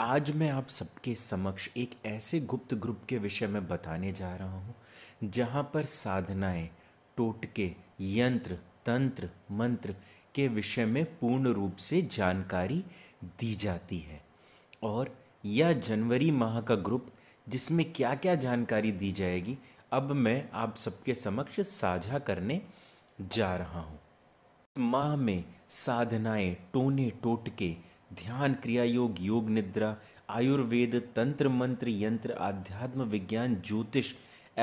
आज मैं आप सबके समक्ष एक ऐसे गुप्त ग्रुप के विषय में बताने जा रहा हूँ जहाँ पर साधनाएँ टोटके यंत्र तंत्र मंत्र के विषय में पूर्ण रूप से जानकारी दी जाती है और यह जनवरी माह का ग्रुप जिसमें क्या क्या जानकारी दी जाएगी अब मैं आप सबके समक्ष साझा करने जा रहा हूँ माह में साधनाएं टोने टोटके ध्यान क्रिया योग योग निद्रा आयुर्वेद तंत्र मंत्र यंत्र आध्यात्म विज्ञान ज्योतिष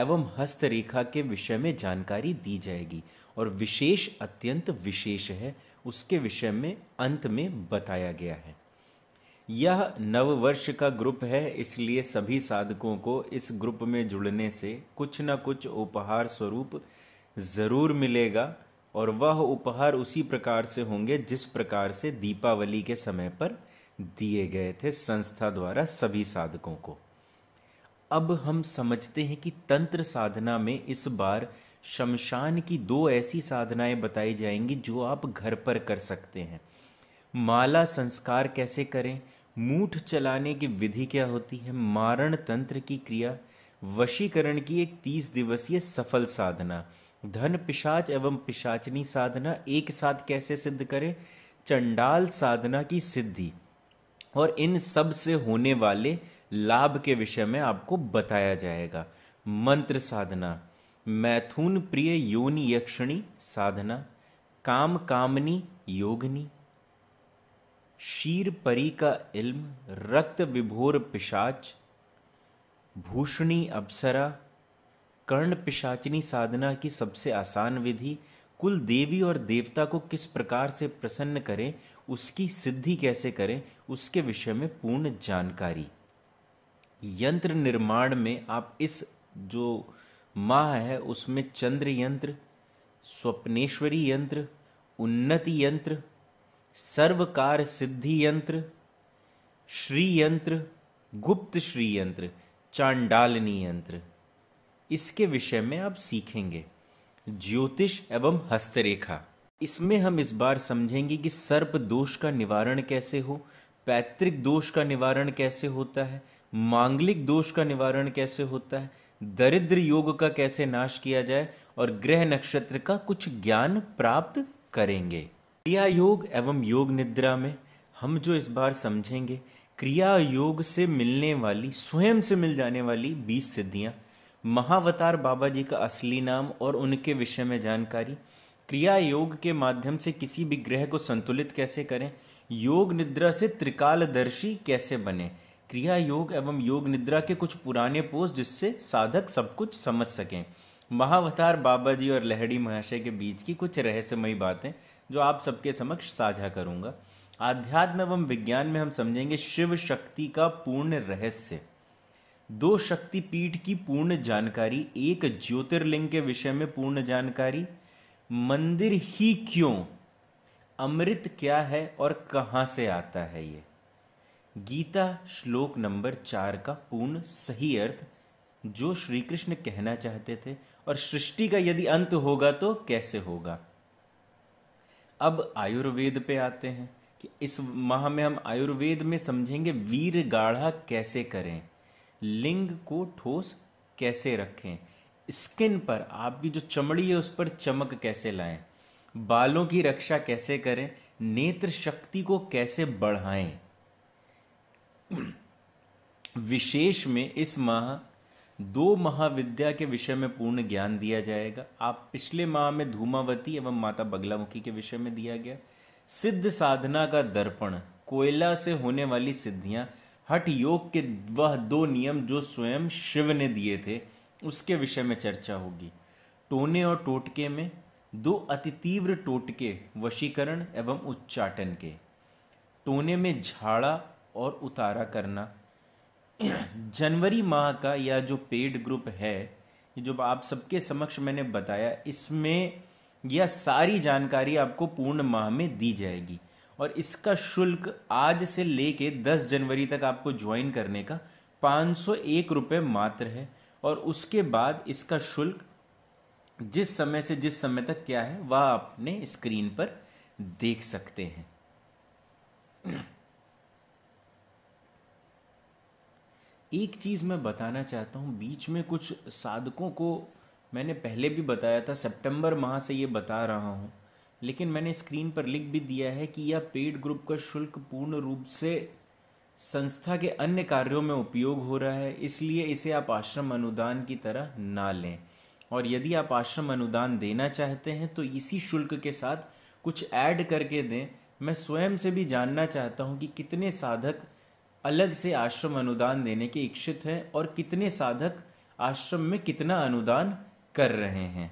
एवं हस्तरेखा के विषय में जानकारी दी जाएगी और विशेष अत्यंत विशेष है उसके विषय में अंत में बताया गया है यह नववर्ष का ग्रुप है इसलिए सभी साधकों को इस ग्रुप में जुड़ने से कुछ ना कुछ उपहार स्वरूप ज़रूर मिलेगा और वह उपहार उसी प्रकार से होंगे जिस प्रकार से दीपावली के समय पर दिए गए थे संस्था द्वारा सभी साधकों को अब हम समझते हैं कि तंत्र साधना में इस बार शमशान की दो ऐसी साधनाएं बताई जाएंगी जो आप घर पर कर सकते हैं माला संस्कार कैसे करें मूठ चलाने की विधि क्या होती है मारण तंत्र की क्रिया वशीकरण की एक तीस दिवसीय सफल साधना धन पिशाच एवं पिशाचनी साधना एक साथ कैसे सिद्ध करें चंडाल साधना की सिद्धि और इन सब से होने वाले लाभ के विषय में आपको बताया जाएगा मंत्र साधना मैथुन प्रिय योनि यक्षिणी साधना काम कामनी योगनी शीर परी का इल्म रक्त विभोर पिशाच भूषणी अप्सरा कर्ण पिशाचनी साधना की सबसे आसान विधि कुल देवी और देवता को किस प्रकार से प्रसन्न करें उसकी सिद्धि कैसे करें उसके विषय में पूर्ण जानकारी यंत्र निर्माण में आप इस जो माह है उसमें चंद्र यंत्र स्वप्नेश्वरी यंत्र उन्नति यंत्र सर्वकार सिद्धि यंत्र श्री यंत्र गुप्त श्री यंत्र चांडालनी यंत्र इसके विषय में आप सीखेंगे ज्योतिष एवं हस्तरेखा इसमें हम इस बार समझेंगे कि सर्प दोष का निवारण कैसे हो पैतृक दोष का निवारण कैसे होता है मांगलिक दोष का निवारण कैसे होता है दरिद्र योग का कैसे नाश किया जाए और ग्रह नक्षत्र का कुछ ज्ञान प्राप्त करेंगे क्रिया योग एवं योग निद्रा में हम जो इस बार समझेंगे क्रिया योग से मिलने वाली स्वयं से मिल जाने वाली बीस सिद्धियां महावतार बाबा जी का असली नाम और उनके विषय में जानकारी क्रिया योग के माध्यम से किसी भी ग्रह को संतुलित कैसे करें योग निद्रा से त्रिकालदर्शी कैसे बने क्रिया योग एवं योग निद्रा के कुछ पुराने पोस्ट जिससे साधक सब कुछ समझ सकें महावतार बाबा जी और लहड़ी महाशय के बीच की कुछ रहस्यमयी बातें जो आप सबके समक्ष साझा करूंगा आध्यात्म एवं विज्ञान में हम समझेंगे शिव शक्ति का पूर्ण रहस्य दो शक्तिपीठ की पूर्ण जानकारी एक ज्योतिर्लिंग के विषय में पूर्ण जानकारी मंदिर ही क्यों अमृत क्या है और कहाँ से आता है ये गीता श्लोक नंबर चार का पूर्ण सही अर्थ जो श्री कृष्ण कहना चाहते थे और सृष्टि का यदि अंत होगा तो कैसे होगा अब आयुर्वेद पे आते हैं कि इस माह में हम आयुर्वेद में समझेंगे वीर गाढ़ा कैसे करें लिंग को ठोस कैसे रखें स्किन पर आपकी जो चमड़ी है उस पर चमक कैसे लाएं बालों की रक्षा कैसे करें नेत्र शक्ति को कैसे बढ़ाएं विशेष में इस माह दो महाविद्या के विषय में पूर्ण ज्ञान दिया जाएगा आप पिछले माह में धूमावती एवं माता बगलामुखी के विषय में दिया गया सिद्ध साधना का दर्पण कोयला से होने वाली सिद्धियां हट योग के वह दो नियम जो स्वयं शिव ने दिए थे उसके विषय में चर्चा होगी टोने और टोटके में दो अति तीव्र टोटके वशीकरण एवं उच्चाटन के टोने में झाड़ा और उतारा करना जनवरी माह का या जो पेड ग्रुप है जो आप सबके समक्ष मैंने बताया इसमें यह सारी जानकारी आपको पूर्ण माह में दी जाएगी और इसका शुल्क आज से लेके 10 जनवरी तक आपको ज्वाइन करने का पाँच सौ एक रुपये मात्र है और उसके बाद इसका शुल्क जिस समय से जिस समय तक क्या है वह आपने स्क्रीन पर देख सकते हैं एक चीज़ मैं बताना चाहता हूँ बीच में कुछ साधकों को मैंने पहले भी बताया था सितंबर माह से ये बता रहा हूँ लेकिन मैंने स्क्रीन पर लिख भी दिया है कि यह पेड ग्रुप का शुल्क पूर्ण रूप से संस्था के अन्य कार्यों में उपयोग हो रहा है इसलिए इसे आप आश्रम अनुदान की तरह ना लें और यदि आप आश्रम अनुदान देना चाहते हैं तो इसी शुल्क के साथ कुछ ऐड करके दें मैं स्वयं से भी जानना चाहता हूँ कि कितने साधक अलग से आश्रम अनुदान देने के इच्छित हैं और कितने साधक आश्रम में कितना अनुदान कर रहे हैं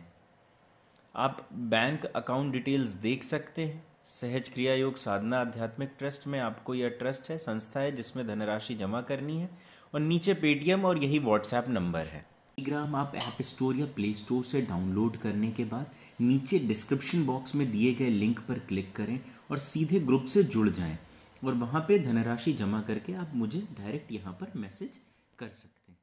आप बैंक अकाउंट डिटेल्स देख सकते हैं सहज क्रिया योग साधना आध्यात्मिक ट्रस्ट में आपको यह ट्रस्ट है संस्था है जिसमें धनराशि जमा करनी है और नीचे पेटीएम और यही व्हाट्सएप नंबर है टेलीग्राम आप ऐप स्टोर या प्ले स्टोर से डाउनलोड करने के बाद नीचे डिस्क्रिप्शन बॉक्स में दिए गए लिंक पर क्लिक करें और सीधे ग्रुप से जुड़ जाएं और वहाँ पे धनराशि जमा करके आप मुझे डायरेक्ट यहाँ पर मैसेज कर सकते हैं